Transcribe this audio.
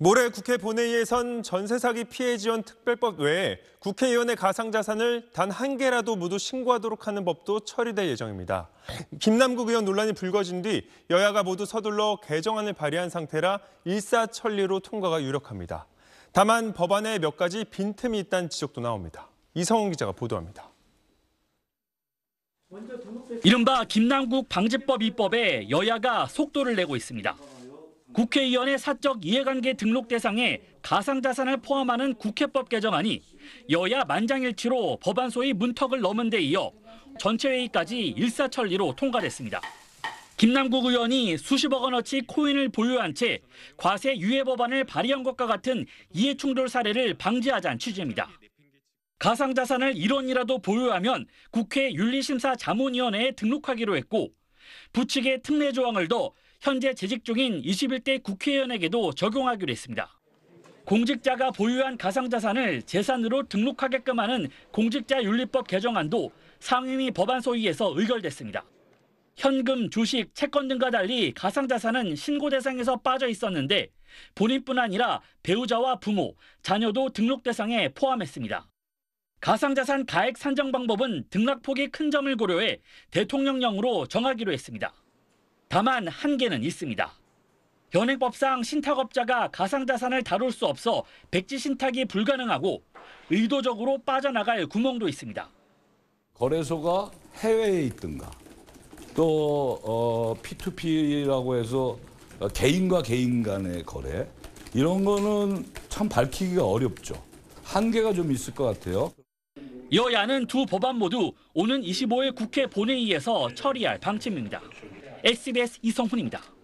모레 국회 본회의에선 전세 사기 피해 지원 특별법 외에 국회의원의 가상 자산을 단 한 개라도 모두 신고하도록 하는 법도 처리될 예정입니다. 김남국 의원 논란이 불거진 뒤 여야가 모두 서둘러 개정안을 발의한 상태라 일사천리로 통과가 유력합니다. 다만 법안에 몇 가지 빈틈이 있다는 지적도 나옵니다. 이성훈 기자가 보도합니다. 이른바 김남국 방지법 입법에 여야가 속도를 내고 있습니다. 국회의원의 사적 이해관계 등록 대상에 가상자산을 포함하는 국회법 개정안이 여야 만장일치로 법안 소위 문턱을 넘은 데 이어 전체회의까지 일사천리로 통과됐습니다. 김남국 의원이 수십억 원어치 코인을 보유한 채 과세 유예 법안을 발의한 것과 같은 이해충돌 사례를 방지하자는 취지입니다. 가상자산을 1원이라도 보유하면 국회 윤리심사 자문위원회에 등록하기로 했고 부칙의 특례 조항을 도 현재 재직 중인 21대 국회의원에게도 적용하기로 했습니다. 공직자가 보유한 가상자산을 재산으로 등록하게끔 하는 공직자윤리법 개정안도 상임위 법안 소위에서 의결됐습니다. 현금, 주식, 채권 등과 달리 가상자산은 신고 대상에서 빠져 있었는데 본인뿐 아니라 배우자와 부모, 자녀도 등록 대상에 포함했습니다. 가상자산 가액 산정 방법은 등락폭이 큰 점을 고려해 대통령령으로 정하기로 했습니다. 다만 한계는 있습니다. 현행법상 신탁업자가 가상자산을 다룰 수 없어 백지 신탁이 불가능하고 의도적으로 빠져나갈 구멍도 있습니다. 거래소가 해외에 있든가 또 어, P2P라고 해서 개인과 개인 간의 거래 이런 거는 참 밝히기가 어렵죠. 한계가 좀 있을 것 같아요. 여야는 두 법안 모두 오는 25일 국회 본회의에서 처리할 방침입니다. SBS 이성훈입니다.